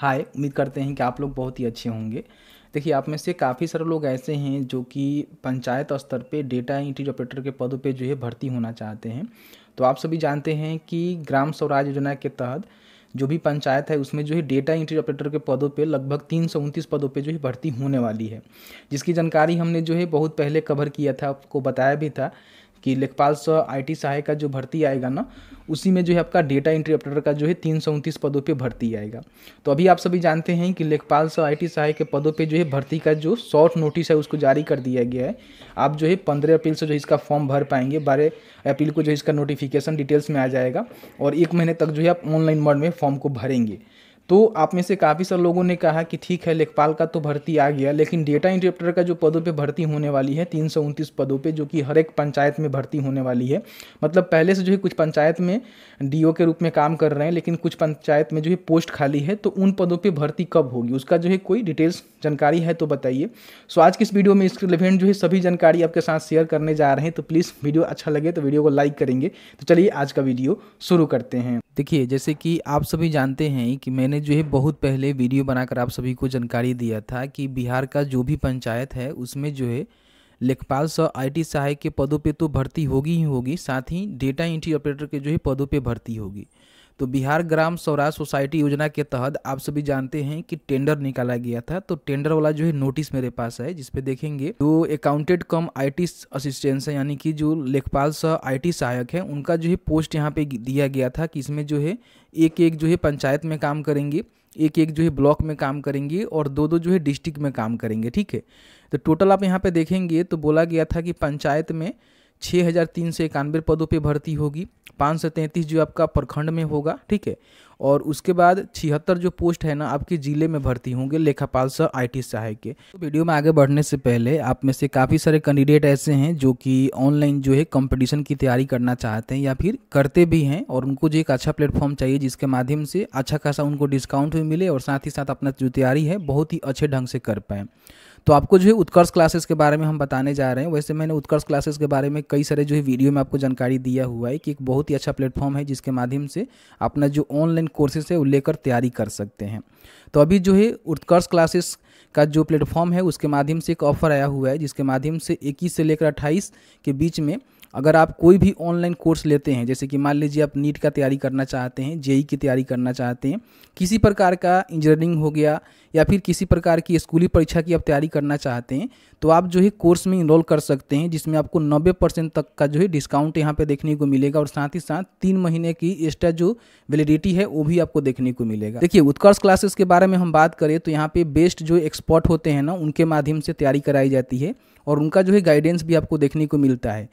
हाय उम्मीद करते हैं कि आप लोग बहुत ही अच्छे होंगे देखिए आप में से काफ़ी सारे लोग ऐसे हैं जो कि पंचायत स्तर पे डेटा एंट्री ऑपरेटर के पदों पे जो है भर्ती होना चाहते हैं तो आप सभी जानते हैं कि ग्राम स्वराज योजना के तहत जो भी पंचायत है उसमें जो है डेटा एंट्री ऑपरेटर के पदों पे लगभग तीन सौ उनतीस पदों पे जो है भर्ती होने वाली है जिसकी जानकारी हमने जो है बहुत पहले कवर किया था आपको बताया भी था कि लेखपाल सह टी सहायक का जो भर्ती आएगा ना उसी में जो है आपका डेटा एंट्री ऑपरेटर का जो है तीन सौ उनतीस पदों पे भर्ती आएगा तो अभी आप सभी जानते हैं कि लेखपाल सह टी सहायक के पदों पे जो है भर्ती का जो शॉर्ट नोटिस है उसको जारी कर दिया गया है आप जो है पंद्रह अप्रैल से जो इसका फॉर्म भर पाएंगे बारह अप्रैल को जो इसका नोटिफिकेशन डिटेल्स में आ जाएगा और एक महीने तक जो है आप ऑनलाइन मोड में फॉर्म को भरेंगे तो आप में से काफ़ी सारे लोगों ने कहा कि ठीक है लेखपाल का तो भर्ती आ गया लेकिन डेटा इंटरप्रेटर का जो पदों पे भर्ती होने वाली है तीन सौ उनतीस पदों पे जो कि हर एक पंचायत में भर्ती होने वाली है मतलब पहले से जो है कुछ पंचायत में डीओ के रूप में काम कर रहे हैं लेकिन कुछ पंचायत में जो है पोस्ट खाली है तो उन पदों पर भर्ती कब होगी उसका जो है कोई डिटेल्स जानकारी है तो बताइए सो आज की इस वीडियो में इसके रिलेवेंट जो है सभी जानकारी आपके साथ शेयर करने जा रहे हैं तो प्लीज़ वीडियो अच्छा लगे तो वीडियो को लाइक करेंगे तो चलिए आज का वीडियो शुरू करते हैं देखिए जैसे कि आप सभी जानते हैं कि मैंने जो है बहुत पहले वीडियो बनाकर आप सभी को जानकारी दिया था कि बिहार का जो भी पंचायत है उसमें जो है लेखपाल सह आईटी सहायक के पदों पे तो भर्ती होगी ही होगी साथ ही डेटा एंट्री ऑपरेटर के जो है पदों पे भर्ती होगी तो बिहार ग्राम स्वराज सोसाइटी योजना के तहत आप सभी जानते हैं कि टेंडर निकाला गया था तो टेंडर वाला जो है नोटिस मेरे पास है जिसपे देखेंगे जो अकाउंटेड कम आईटी असिस्टेंस है यानी कि जो लेखपाल सह आईटी सहायक है उनका जो है पोस्ट यहाँ पे दिया गया था कि इसमें जो है एक एक जो है पंचायत में काम करेंगे एक एक जो है ब्लॉक में काम करेंगे और दो दो जो है डिस्ट्रिक्ट में काम करेंगे ठीक है तो टोटल आप यहाँ पे देखेंगे तो बोला गया था कि पंचायत में छः हज़ार तीन सौ इक्यानवे पदों पे भर्ती होगी पाँच सौ तैंतीस जो आपका प्रखंड में होगा ठीक है और उसके बाद छिहत्तर जो पोस्ट है ना आपके ज़िले में भर्ती होंगे लेखापाल सह टी सहायक के तो वीडियो में आगे बढ़ने से पहले आप में से काफ़ी सारे कैंडिडेट ऐसे हैं जो कि ऑनलाइन जो है कंपटीशन की तैयारी करना चाहते हैं या फिर करते भी हैं और उनको जो एक अच्छा प्लेटफॉर्म चाहिए जिसके माध्यम से अच्छा खासा उनको डिस्काउंट भी मिले और साथ ही साथ अपना जो तैयारी है बहुत ही अच्छे ढंग से कर पाएँ तो आपको जो है उत्कर्ष क्लासेस के बारे में हम बताने जा रहे हैं वैसे मैंने उत्कर्ष क्लासेस के बारे में कई सारे जो है वीडियो में आपको जानकारी दिया हुआ है कि एक बहुत ही अच्छा प्लेटफॉर्म है जिसके माध्यम से अपना जो ऑनलाइन कोर्सेस है वो लेकर तैयारी कर सकते हैं तो अभी जो है उत्कर्ष क्लासेस का जो प्लेटफॉर्म है उसके माध्यम से एक ऑफर आया हुआ है जिसके माध्यम से इक्कीस से लेकर अट्ठाईस के बीच में अगर आप कोई भी ऑनलाइन कोर्स लेते हैं जैसे कि मान लीजिए आप नीट का तैयारी करना चाहते हैं जेई e e की तैयारी करना चाहते हैं किसी प्रकार का इंजीनियरिंग हो गया या फिर किसी प्रकार की स्कूली परीक्षा की आप तैयारी करना चाहते हैं तो आप जो है कोर्स में इनरोल कर सकते हैं जिसमें आपको नब्बे परसेंट तक का जो है डिस्काउंट यहाँ पर देखने को मिलेगा और साथ ही साथ तीन महीने की एक्स्ट्रा जो वैलिडिटी है वो भी आपको देखने को मिलेगा देखिए उत्कर्ष क्लासेस के बारे में हम बात करें तो यहाँ पर बेस्ट जो एक्सपर्ट होते हैं ना उनके माध्यम से तैयारी कराई जाती है और उनका जो है गाइडेंस भी आपको देखने को मिलता है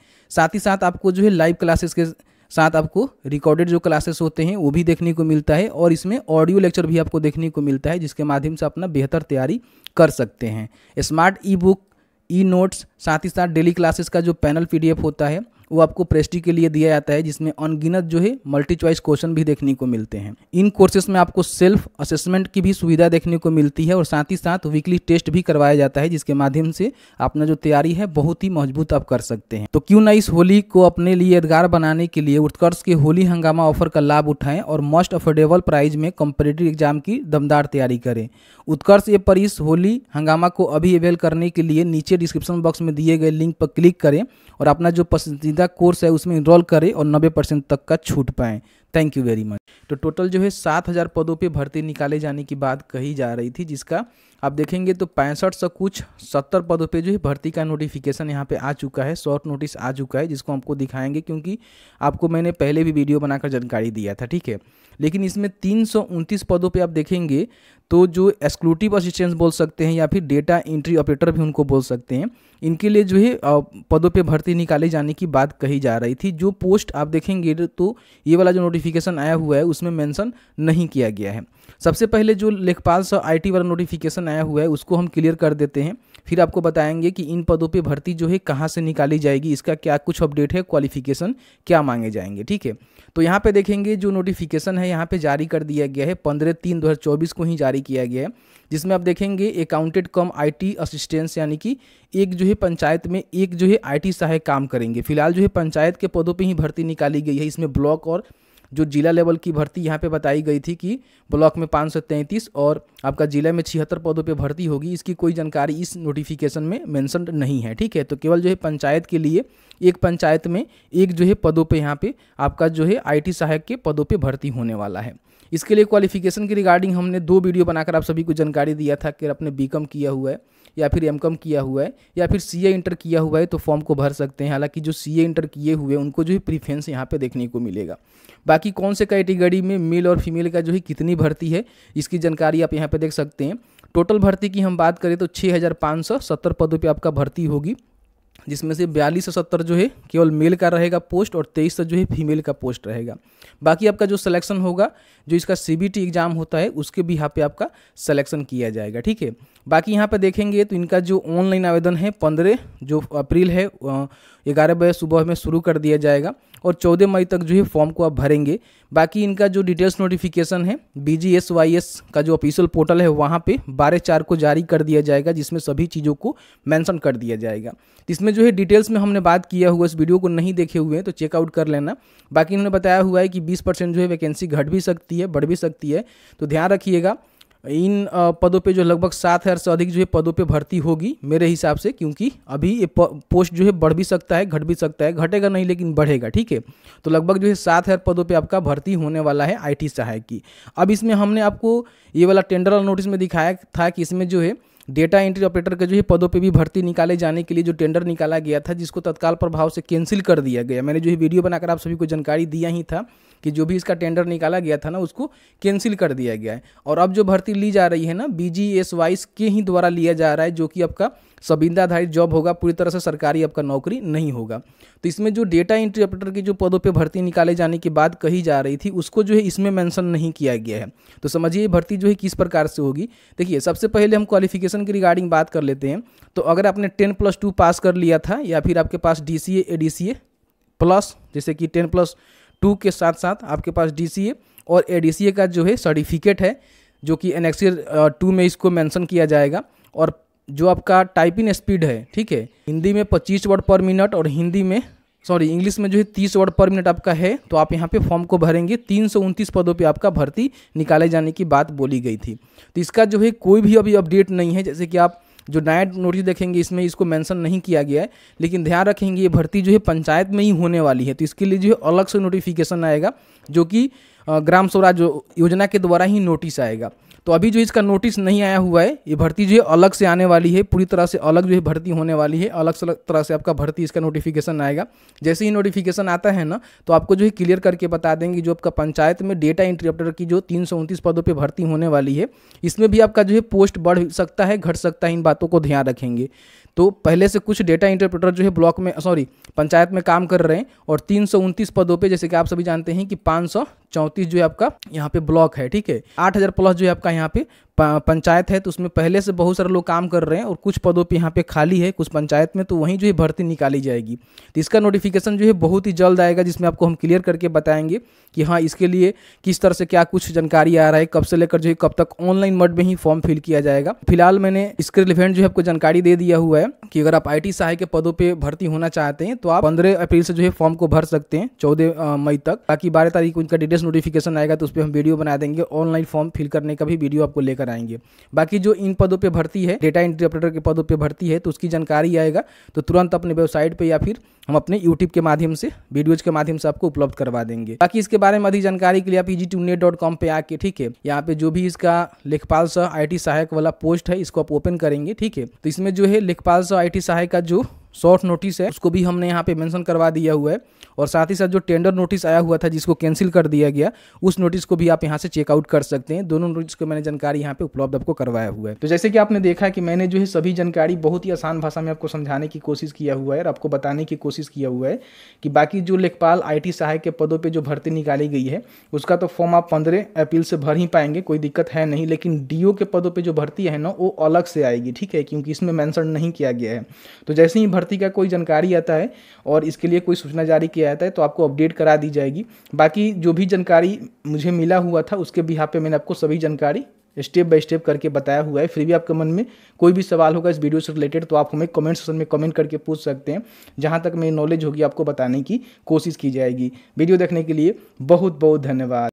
साथ ही साथ आपको जो है लाइव क्लासेस के साथ आपको रिकॉर्डेड जो क्लासेस होते हैं वो भी देखने को मिलता है और इसमें ऑडियो लेक्चर भी आपको देखने को मिलता है जिसके माध्यम से अपना बेहतर तैयारी कर सकते हैं smart e book e notes साथ ही साथ डेली क्लासेस का जो पैनल पीडीएफ होता है वो आपको प्रेस्टी के लिए दिया जाता है जिसमें अनगिनत जो है मल्टी चॉइस क्वेश्चन भी देखने को मिलते हैं इन कोर्सेस में आपको सेल्फ असेसमेंट की भी सुविधा देखने को मिलती है और साथ ही साथ वीकली टेस्ट भी करवाया जाता है जिसके माध्यम से अपना जो तैयारी है बहुत ही मजबूत आप कर सकते हैं तो क्यों ना इस होली को अपने लिए यादगार बनाने के लिए उत्कर्ष के होली हंगामा ऑफर का लाभ उठाएं और मोस्ट अफोर्डेबल प्राइज में कॉम्पिटेटिव एग्जाम की दमदार तैयारी करें उत्कर्ष ये पर इस होली हंगामा को अभी अवेल करने के लिए नीचे डिस्क्रिप्शन बॉक्स में दिए गए लिंक पर क्लिक करें और अपना जो पसंदीदा सीधा कोर्स है उसमें इनरोल करें और नब्बे परसेंट तक का छूट पाएँ थैंक यू वेरी मच तो टोटल जो है सात हज़ार पदों पे भर्ती निकाले जाने की बात कही जा रही थी जिसका आप देखेंगे तो पैंसठ सौ कुछ सत्तर पदों पे जो है भर्ती का नोटिफिकेशन यहाँ पे आ चुका है शॉर्ट नोटिस आ चुका है जिसको हमको दिखाएंगे क्योंकि आपको मैंने पहले भी वीडियो बनाकर जानकारी दिया था ठीक है लेकिन इसमें तीन पदों पे आप देखेंगे तो जो एक्सक्लूटिव असिस्टेंस बोल सकते हैं या फिर डेटा एंट्री ऑपरेटर भी उनको बोल सकते हैं इनके लिए जो है पदों पर भर्ती निकाले जाने की बात कही जा रही थी जो पोस्ट आप देखेंगे तो ये वाला जो नोटिफिकेशन आया हुआ है उसमें मैंसन नहीं किया गया है सबसे पहले जो लेखपाल सौ टी वाला नोटिफिकेशन आया हुआ है उसको हम क्लियर कर देते हैं फिर आपको बताएंगे कि इन पदों पे भर्ती जो है कहाँ से निकाली जाएगी इसका क्या कुछ अपडेट है क्वालिफिकेशन क्या मांगे जाएंगे ठीक है तो यहाँ पे देखेंगे जो नोटिफिकेशन है यहाँ पे जारी कर दिया गया है पंद्रह तीन दो को ही जारी किया गया है जिसमें आप देखेंगे अकाउंटेड कम आईटी असिस्टेंस यानी कि एक जो है पंचायत में एक जो है आईटी सहायक काम करेंगे फिलहाल जो है पंचायत के पदों पर ही भर्ती निकाली गई है इसमें ब्लॉक और जो जिला लेवल की भर्ती यहाँ पे बताई गई थी कि ब्लॉक में पाँच और आपका जिला में छिहत्तर पदों पे भर्ती होगी इसकी कोई जानकारी इस नोटिफिकेशन में मैंसन नहीं है ठीक है तो केवल जो है पंचायत के लिए एक पंचायत में एक जो है पदों पर यहाँ पर आपका जो है आई सहायक के पदों पर भर्ती होने वाला है इसके लिए क्वालिफिकेशन की रिगार्डिंग हमने दो वीडियो बनाकर आप सभी को जानकारी दिया था कि आपने बीकॉम किया हुआ है या फिर एम किया हुआ है या फिर सी इंटर किया हुआ है तो फॉर्म को भर सकते हैं हालांकि जो सी इंटर किए हुए उनको जो है प्रीफ्रेंस यहाँ पर देखने को मिलेगा बाकी कौन से कैटेगरी में मेल और फीमेल का जो है कितनी भर्ती है इसकी जानकारी आप यहाँ पर देख सकते हैं टोटल भर्ती की हम बात करें तो छः हज़ार पाँच सौ सत्तर पदों पर आपका भर्ती होगी जिसमें से बयालीस सौ सत्तर जो है केवल मेल का रहेगा पोस्ट और तेईस सौ जो है फीमेल का पोस्ट रहेगा बाकी आपका जो सिलेक्शन होगा जो इसका सी एग्ज़ाम होता है उसके भी यहाँ पे आपका सिलेक्शन किया जाएगा ठीक है बाकी यहाँ पे देखेंगे तो इनका जो ऑनलाइन आवेदन है पंद्रह जो अप्रैल है ग्यारह बजे सुबह में शुरू कर दिया जाएगा और चौदह मई तक जो है फॉर्म को आप भरेंगे बाकी इनका जो डिटेल्स नोटिफिकेशन है B G S Y S का जो ऑफिशियल पोर्टल है वहाँ पर बारह चार को जारी कर दिया जाएगा जिसमें सभी चीज़ों को मैंसन कर दिया जाएगा इसमें जो है डिटेल्स में हमने बात किया हुआ इस वीडियो को नहीं देखे हुए हैं तो चेकआउट कर लेना बाकी इन्होंने बताया हुआ है कि बीस परसेंट जो है वैकेंसी घट भी सकती है बढ़ भी सकती है तो ध्यान रखिएगा इन पदों पे जो लगभग सात हज़ार से अधिक जो है पदों पे भर्ती होगी मेरे हिसाब से क्योंकि अभी ये पोस्ट जो है बढ़ भी सकता है घट भी सकता है घटेगा नहीं लेकिन बढ़ेगा ठीक है तो लगभग जो है सात हज़ार पदों पे आपका भर्ती होने वाला है आईटी सहायक की अब इसमें हमने आपको ये वाला टेंडर नोटिस में दिखाया था कि इसमें जो है डेटा एंट्री ऑपरेटर के जो है पदों पे भी भर्ती निकाले जाने के लिए जो टेंडर निकाला गया था जिसको तत्काल प्रभाव से कैंसिल कर दिया गया मैंने जो है वीडियो बनाकर आप सभी को जानकारी दिया ही था कि जो भी इसका टेंडर निकाला गया था ना उसको कैंसिल कर दिया गया है और अब जो भर्ती ली जा रही है ना बी जी एस के ही द्वारा लिया जा रहा है जो कि आपका आधारित जॉब होगा पूरी तरह से सरकारी आपका नौकरी नहीं होगा तो इसमें जो डेटा इंटरप्रेटर की जो पदों पर भर्ती निकाले जाने की बात कही जा रही थी उसको जो है इसमें मैंसन नहीं किया गया है तो समझिए भर्ती जो है किस प्रकार से होगी देखिए सबसे पहले हम क्वालिफिकेशन की रिगार्डिंग बात कर लेते हैं तो अगर आपने टेन प्लस टू पास कर लिया था या फिर आपके पास D C A D C A plus जैसे कि टेन प्लस टू के साथ साथ आपके पास डी सी ए और ए डी सी ए का जो है सर्टिफिकेट है जो कि एनेक्सियर टू uh, में इसको मैंशन किया जाएगा और जो आपका टाइपिंग स्पीड है ठीक है हिंदी में पच्चीस वर्ड पर मिनट और हिंदी में सॉरी इंग्लिश में जो है तीस वर्ड पर मिनट आपका है तो आप यहाँ पे फॉर्म को भरेंगे तीन सौ उनतीस पदों पे आपका भर्ती निकाले जाने की बात बोली गई थी तो इसका जो है कोई भी अभी अपडेट नहीं है जैसे कि आप जो नया नोटिस देखेंगे इसमें इसको मेंशन नहीं किया गया है लेकिन ध्यान रखेंगे ये भर्ती जो है पंचायत में ही होने वाली है तो इसके लिए जो है अलग से नोटिफिकेशन आएगा जो कि ग्राम स्वराज योजना के द्वारा ही नोटिस आएगा तो अभी जो इसका नोटिस नहीं आया हुआ है ये भर्ती जो है अलग से आने वाली है पूरी तरह से अलग जो है भर्ती होने वाली है अलग से तरह से आपका भर्ती इसका नोटिफिकेशन आएगा जैसे ही नोटिफिकेशन आता है ना तो आपको जो है क्लियर करके बता देंगे जो आपका पंचायत में डेटा एंट्री की जो तीन पदों पर भर्ती होने वाली है इसमें भी आपका जो है पोस्ट बढ़ सकता है घट सकता है इन बातों को ध्यान रखेंगे तो पहले से कुछ डेटा इंटरप्रेटर जो है ब्लॉक में सॉरी पंचायत में काम कर रहे हैं और तीन पदों पर जैसे कि आप सभी जानते हैं कि पाँच जो है आपका यहाँ पे ब्लॉक है ठीक है आठ प्लस जो है आपका यहाँ पे पंचायत है तो उसमें पहले से बहुत सारे लोग काम कर रहे हैं और कुछ पदों पे यहाँ पे खाली है कुछ पंचायत में तो वहीं जो है भर्ती निकाली जाएगी तो इसका नोटिफिकेशन जो है बहुत ही जल्द आएगा जिसमें आपको हम क्लियर करके बताएंगे कि हाँ इसके लिए किस तरह से क्या कुछ जानकारी आ रहा है कब से लेकर जो है कब तक ऑनलाइन मड में ही फॉर्म फिल किया जाएगा फिलहाल मैंने इसके रिलेवेंट जो है आपको जानकारी दे दिया हुआ है कि अगर आप आई सहायक के पदों पर भर्ती होना चाहते हैं तो आप पंद्रह अप्रैल से जो है फॉर्म को भर सकते हैं चौदह मई तक ताकि बारह तारीख को इनका डिटेल्स नोटिफिकेशन आएगा तो उस पर हम वीडियो बना देंगे ऑनलाइन फॉर्म फिल करने का भी वीडियो आपको लेकर कराएंगे बाकी जो इन पदों पर भर्ती है डेटा एंट्री ऑपरेटर के पदों पर भर्ती है तो उसकी जानकारी आएगा तो तुरंत अपने वेबसाइट पर या फिर हम अपने यूट्यूब के माध्यम से वीडियोज के माध्यम से आपको उपलब्ध करवा देंगे बाकी इसके बारे में अधिक जानकारी के लिए आप ईजी टूनेट डॉट कॉम पर आके ठीक है यहाँ पे जो भी इसका लेखपाल सह आई सहायक वाला पोस्ट है इसको आप ओपन करेंगे ठीक है तो इसमें जो है लेखपाल सह आई सहायक का जो शॉर्ट नोटिस है उसको भी हमने यहाँ पे मेंशन करवा दिया हुआ है और साथ ही साथ जो टेंडर नोटिस आया हुआ था जिसको कैंसिल कर दिया गया उस नोटिस को भी आप यहाँ से चेकआउट कर सकते हैं दोनों नोटिस को मैंने जानकारी यहाँ पे उपलब्ध आपको करवाया हुआ है तो जैसे कि आपने देखा कि मैंने जो है सभी जानकारी बहुत ही आसान भाषा में आपको समझाने की कोशिश किया हुआ है और आपको बताने की कोशिश किया हुआ है कि बाकी जो लेखपाल आई सहायक के पदों पर जो भर्ती निकाली गई है उसका तो फॉर्म आप पंद्रह अप्रैल से भर ही पाएंगे कोई दिक्कत है नहीं लेकिन डी के पदों पर जो भर्ती है ना वो अलग से आएगी ठीक है क्योंकि इसमें मैंसन नहीं किया गया है तो जैसे ही भर्ती का कोई जानकारी आता है और इसके लिए कोई सूचना जारी किया जाता है तो आपको अपडेट करा दी जाएगी बाकी जो भी जानकारी मुझे मिला हुआ था उसके बिहार पर मैंने आपको सभी जानकारी स्टेप बाय स्टेप करके बताया हुआ है फिर भी आपके मन में कोई भी सवाल होगा इस वीडियो से रिलेटेड तो आप हमें कमेंट सेक्शन में कमेंट करके पूछ सकते हैं जहाँ तक मेरी नॉलेज होगी आपको बताने की कोशिश की जाएगी वीडियो देखने के लिए बहुत बहुत धन्यवाद